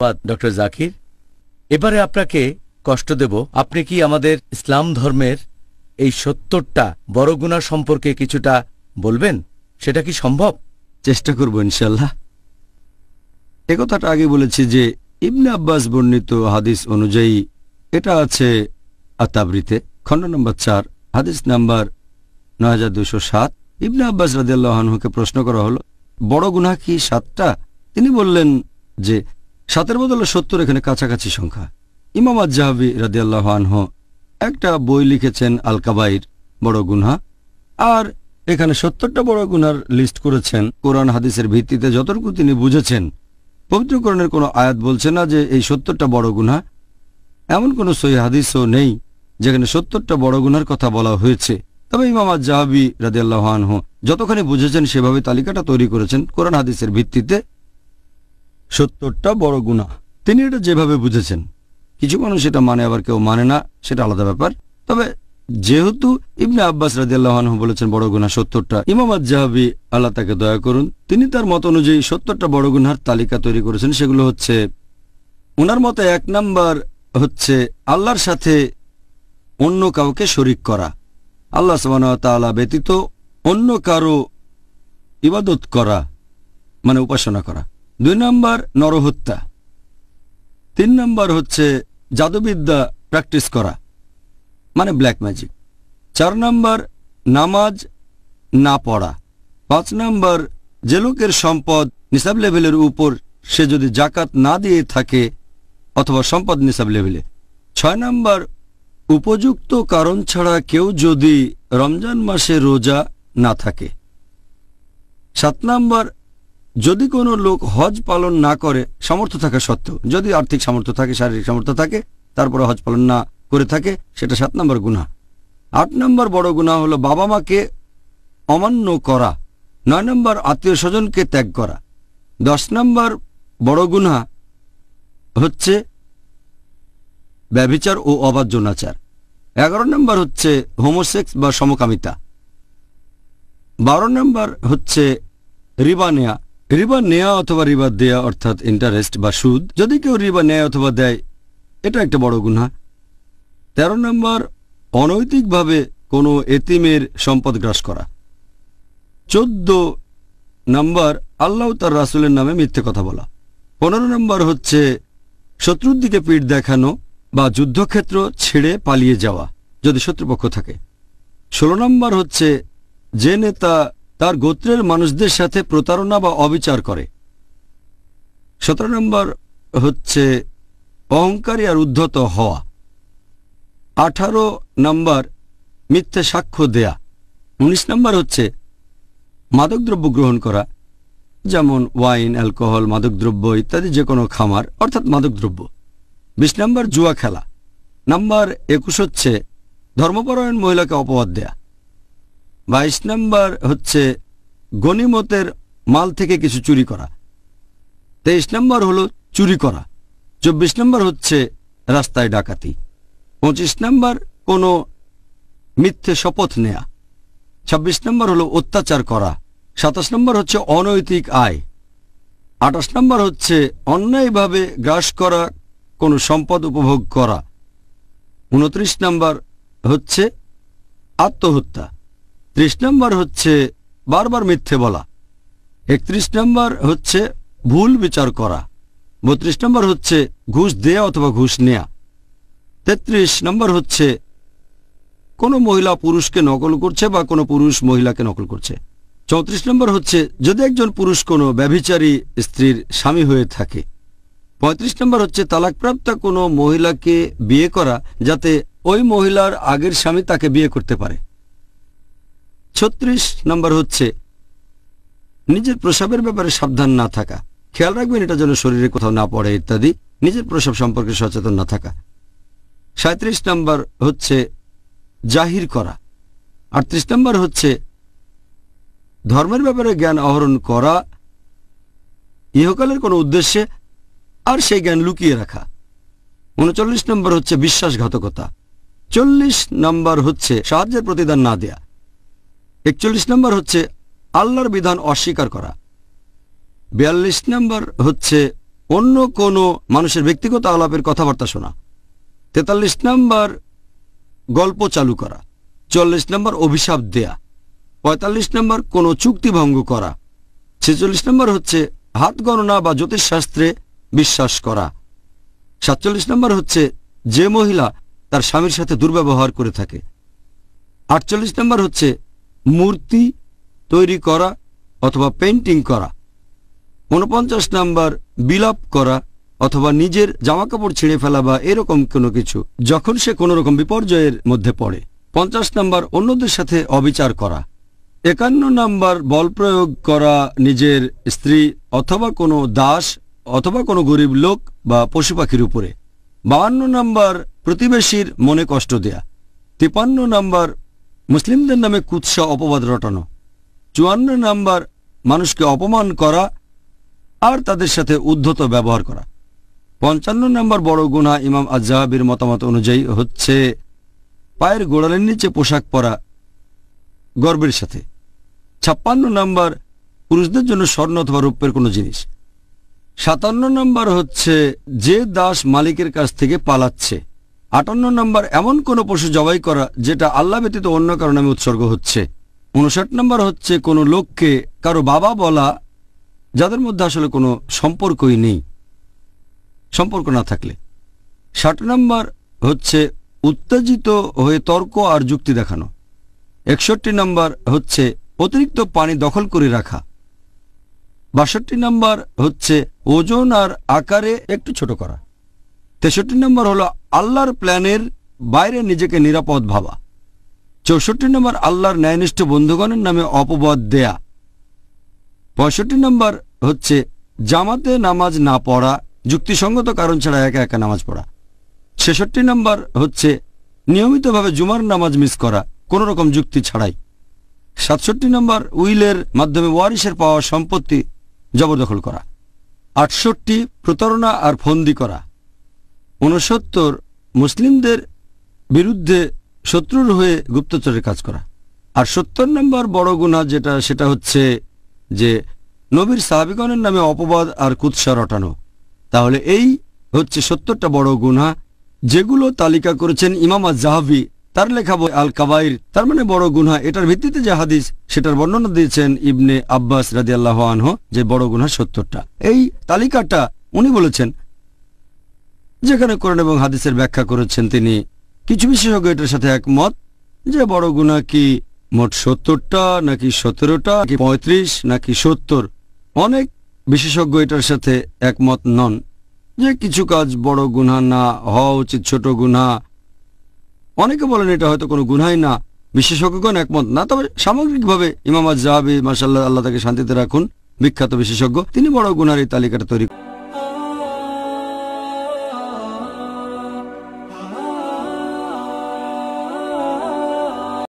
ধন্যবাদ ডক্টর জাকির এবারে আপনাকে কষ্ট দেব আপনি কি আমাদের ইসলাম ধর্মের এই সত্তরটা বড় গুণা সম্পর্কে কিছুটা বলবেন সেটা কি সম্ভব চেষ্টা করব ইনশাল্লাহ এ কথাটা আগে বলেছি যে ইবনে আব্বাস বর্ণিত হাদিস অনুযায়ী এটা আছে আতাবৃতে খণ্ড নম্বর চার হাদিস নাম্বার নয় হাজার দুশো সাত ইবনে আব্বাস রাজিয়াল্লাহনুকে প্রশ্ন করা হলো বড় গুণা কি সাতটা তিনি বললেন যে সাতের বদলে সত্তর এখানে কাছাকাছি সংখ্যা ইমাম আজাহাবি রাদিয়াল্লাহ আনহ একটা বই লিখেছেন আলকাবাইর বড় গুনহা আর এখানে সত্তরটা বড় গুনার লিস্ট করেছেন কোরআন হাদিসের ভিত্তিতে যতটুকু তিনি বুঝেছেন পবিত্রকরণের কোনো আয়াত বলছে না যে এই সত্তরটা বড় গুনা এমন কোনো সই হাদিসও নেই যেখানে সত্তরটা বড় গুনার কথা বলা হয়েছে তবে ইমাম জাহাবি আনহ যতখানি বুঝেছেন সেভাবে তালিকাটা তৈরি করেছেন কোরআন হাদিসের ভিত্তিতে সত্তরটা বড় গুণা তিনি এটা যেভাবে বুঝেছেন কিছু মানুষ সেটা মানে আবার কেউ মানে না সেটা আলাদা ব্যাপার তবে যেহেতু ইবনে আব্বাস রাজিয়াল্লাহানহ বলেছেন বড় গুনা সত্তরটা ইমাম জাহাবি আল্লাহ তাকে দয়া করুন তিনি তার মত অনুযায়ী সত্তরটা বড় গুনার তালিকা তৈরি করেছেন সেগুলো হচ্ছে ওনার মতে এক নাম্বার হচ্ছে আল্লাহর সাথে অন্য কাউকে শরিক করা আল্লাহ সামানা ব্যতীত অন্য কারো ইবাদত করা মানে উপাসনা করা দুই নম্বর নরহত্যা তিন নম্বর হচ্ছে জাদুবিদ্যা প্র্যাকটিস করা মানে ব্ল্যাক ম্যাজিক চার নম্বর নামাজ না পড়া পাঁচ নম্বর যে লোকের সম্পদ নিসাব লেভেলের উপর সে যদি জাকাত না দিয়ে থাকে অথবা সম্পদ নিসাব লেভেলে ছয় নম্বর উপযুক্ত কারণ ছাড়া কেউ যদি রমজান মাসে রোজা না থাকে সাত নম্বর যদি কোনো লোক হজ পালন না করে সামর্থ্য থাকা সত্ত্বেও যদি আর্থিক সামর্থ্য থাকে শারীরিক সামর্থ্য থাকে তারপরে হজ পালন না করে থাকে সেটা সাত নম্বর গুণা আট নম্বর বড় গুণা হলো বাবা মাকে অমান্য করা নয় নম্বর আত্মীয় স্বজনকে ত্যাগ করা দশ নম্বর বড় গুণা হচ্ছে ব্যবিচার ও নাচার এগারো নম্বর হচ্ছে হোমোসেক্স বা সমকামিতা বারো নম্বর হচ্ছে রিবা নেয়া রিবা নেয়া অথবা রিবা দেয়া অর্থাৎ ইন্টারেস্ট বা সুদ যদি কেউ রিবা নেয় অথবা দেয় এটা একটা বড় গুণা তেরো নম্বর অনৈতিকভাবে কোনো এতিমের সম্পদ গ্রাস করা চোদ্দ নম্বর আল্লাহ তার রাসুলের নামে মিথ্যে কথা বলা পনেরো নম্বর হচ্ছে শত্রুর দিকে পিঠ দেখানো বা যুদ্ধক্ষেত্র ছেড়ে পালিয়ে যাওয়া যদি শত্রুপক্ষ থাকে ষোলো নম্বর হচ্ছে যে নেতা তার গোত্রের মানুষদের সাথে প্রতারণা বা অবিচার করে সতেরো নম্বর হচ্ছে অহংকারী আর উদ্ধত হওয়া আঠারো নম্বর মিথ্যে সাক্ষ্য দেয়া ১৯ নম্বর হচ্ছে মাদকদ্রব্য গ্রহণ করা যেমন ওয়াইন অ্যালকোহল মাদকদ্রব্য ইত্যাদি যে কোনো খামার অর্থাৎ মাদকদ্রব্য বিশ নম্বর জুয়া খেলা নাম্বার একুশ হচ্ছে ধর্মপরায়ণ মহিলাকে অপবাদ দেয়া বাইশ নম্বর হচ্ছে গনিমতের মাল থেকে কিছু চুরি করা তেইশ নম্বর হলো চুরি করা চব্বিশ নম্বর হচ্ছে রাস্তায় ডাকাতি পঁচিশ নম্বর কোনো মিথ্যে শপথ নেয়া ২৬ নম্বর হলো অত্যাচার করা সাতাশ নম্বর হচ্ছে অনৈতিক আয় আটাশ নম্বর হচ্ছে অন্যায়ভাবে গ্রাস করা কোনো সম্পদ উপভোগ করা উনত্রিশ নম্বর হচ্ছে আত্মহত্যা ত্রিশ নম্বর হচ্ছে বারবার মিথ্যে বলা একত্রিশ নম্বর হচ্ছে ভুল বিচার করা বত্রিশ নম্বর হচ্ছে ঘুষ দেয়া অথবা ঘুষ নেয়া তেত্রিশ নম্বর হচ্ছে কোনো মহিলা পুরুষকে নকল করছে বা কোনো পুরুষ মহিলাকে নকল করছে চৌত্রিশ নম্বর হচ্ছে যদি একজন পুরুষ কোনো ব্যভিচারী স্ত্রীর স্বামী হয়ে থাকে পঁয়ত্রিশ নম্বর হচ্ছে তালাকপ্রাপ্তা কোনো মহিলাকে বিয়ে করা যাতে ওই মহিলার আগের স্বামী তাকে বিয়ে করতে পারে ছত্রিশ নম্বর হচ্ছে নিজের প্রসাবের ব্যাপারে সাবধান না থাকা খেয়াল রাখবেন এটা যেন শরীরে কোথাও না পড়ে ইত্যাদি নিজের প্রসাব সম্পর্কে সচেতন না থাকা সাঁত্রিশ নম্বর হচ্ছে জাহির করা আটত্রিশ নম্বর হচ্ছে ধর্মের ব্যাপারে জ্ঞান আহরণ করা ইহকালের কোনো উদ্দেশ্যে আর সেই জ্ঞান লুকিয়ে রাখা উনচল্লিশ নম্বর হচ্ছে বিশ্বাসঘাতকতা চল্লিশ নম্বর হচ্ছে সাহায্যের প্রতিদান না দেয়া একচল্লিশ নম্বর হচ্ছে আল্লাহর বিধান অস্বীকার করা বিয়াল্লিশ নম্বর হচ্ছে অন্য কোনো মানুষের ব্যক্তিগত আলাপের কথাবার্তা শোনা তেতাল্লিশ নম্বর গল্প চালু করা চল্লিশ নম্বর অভিশাপ দেয়া পঁয়তাল্লিশ নম্বর কোনো চুক্তি ভঙ্গ করা ছেচল্লিশ নম্বর হচ্ছে হাত গণনা বা জ্যোতিষশাস্ত্রে বিশ্বাস করা সাতচল্লিশ নম্বর হচ্ছে যে মহিলা তার স্বামীর সাথে দুর্ব্যবহার করে থাকে আটচল্লিশ নম্বর হচ্ছে মূর্তি তৈরি করা অথবা পেন্টিং করা উনপঞ্চাশ নাম্বার বিলাপ করা অথবা নিজের জামাকাপড় ছিঁড়ে ফেলা বা এরকম কোনো কিছু যখন সে কোনোরকম বিপর্যয়ের মধ্যে পড়ে পঞ্চাশ নাম্বার অন্যদের সাথে অবিচার করা একান্ন নাম্বার বল প্রয়োগ করা নিজের স্ত্রী অথবা কোনো দাস অথবা কোনো গরিব লোক বা পশু পাখির উপরে বাহান্ন নাম্বার প্রতিবেশীর মনে কষ্ট দেয়া তিপান্ন নাম্বার মুসলিমদের নামে কুৎসা অপবাদ রটানো চুয়ান্ন নাম্বার মানুষকে অপমান করা আর তাদের সাথে উদ্ধত ব্যবহার করা পঞ্চান্ন নম্বর বড় গুণা ইমাম আজাহাবির মতামত অনুযায়ী হচ্ছে পায়ের গোড়ালের নিচে পোশাক পরা গর্বের সাথে ছাপ্পান্ন নম্বর পুরুষদের জন্য স্বর্ণ অথবা রূপের কোনো জিনিস সাতান্ন নম্বর হচ্ছে যে দাস মালিকের কাছ থেকে পালাচ্ছে আটান্ন নম্বর এমন কোনো পশু জবাই করা যেটা আল্লাহ ব্যতীত অন্য কারো নামে উৎসর্গ হচ্ছে উনষাট নম্বর হচ্ছে কোনো লোককে কারো বাবা বলা যাদের মধ্যে আসলে কোনো সম্পর্কই নেই সম্পর্ক না থাকলে ষাট নম্বর হচ্ছে উত্তেজিত হয়ে তর্ক আর যুক্তি দেখানো একষট্টি নম্বর হচ্ছে অতিরিক্ত পানি দখল করে রাখা বাষট্টি নম্বর হচ্ছে ওজন আর আকারে একটু ছোট করা তেষট্টি নম্বর হলো আল্লাহর প্ল্যানের বাইরে নিজেকে নিরাপদ ভাবা চৌষট্টি নম্বর আল্লাহর ন্যায়নিষ্ঠ বন্ধুগণের নামে অপবাদ দেয়া পঁয়ষট্টি নম্বর হচ্ছে জামাতে নামাজ না পড়া যুক্তিসঙ্গত কারণ ছাড়া একা একা নামাজ পড়া ছেষট্টি নম্বর হচ্ছে নিয়মিতভাবে জুমার নামাজ মিস করা কোনো রকম যুক্তি ছাড়াই সাতষট্টি নম্বর উইলের মাধ্যমে ওয়ারিশের পাওয়া সম্পত্তি জবরদখল করা আটষট্টি প্রতারণা আর ফন্দি করা উনসত্তর মুসলিমদের বিরুদ্ধে শত্রুর হয়ে গুপ্তচরের কাজ করা আর সত্তর নম্বর বড় গুণা যেটা সেটা হচ্ছে যে নবীর সাহাবিগণের নামে অপবাদ আর কুৎসা রটানো তাহলে এই হচ্ছে সত্তরটা বড় গুণা যেগুলো তালিকা করেছেন ইমামা জাহাবি তার লেখা বই আল কাবাইর তার মানে বড় গুনহা এটার ভিত্তিতে যে হাদিস সেটার বর্ণনা দিয়েছেন ইবনে আব্বাস রাজি আল্লাহ আনহ যে বড় গুনহা সত্তরটা এই তালিকাটা উনি বলেছেন যেখানে কোরআন এবং হাদিসের ব্যাখ্যা করেছেন তিনি কিছু বিশেষজ্ঞ এটার সাথে একমত যে বড় গুণা কি মোট সত্তরটা নাকি সতেরোটা নাকি পঁয়ত্রিশ নাকি সত্তর অনেক বিশেষজ্ঞ এটার সাথে একমত নন যে কিছু কাজ বড় গুণা না হওয়া উচিত ছোট গুণা অনেকে বলেন এটা হয়তো কোনো গুনাই না বিশেষজ্ঞগণ একমত না তবে সামগ্রিকভাবে ইমামাজ জাহাবি মাসাল্লাহ আল্লাহ তাকে শান্তিতে রাখুন বিখ্যাত বিশেষজ্ঞ তিনি বড় গুনার এই তালিকাটা তৈরি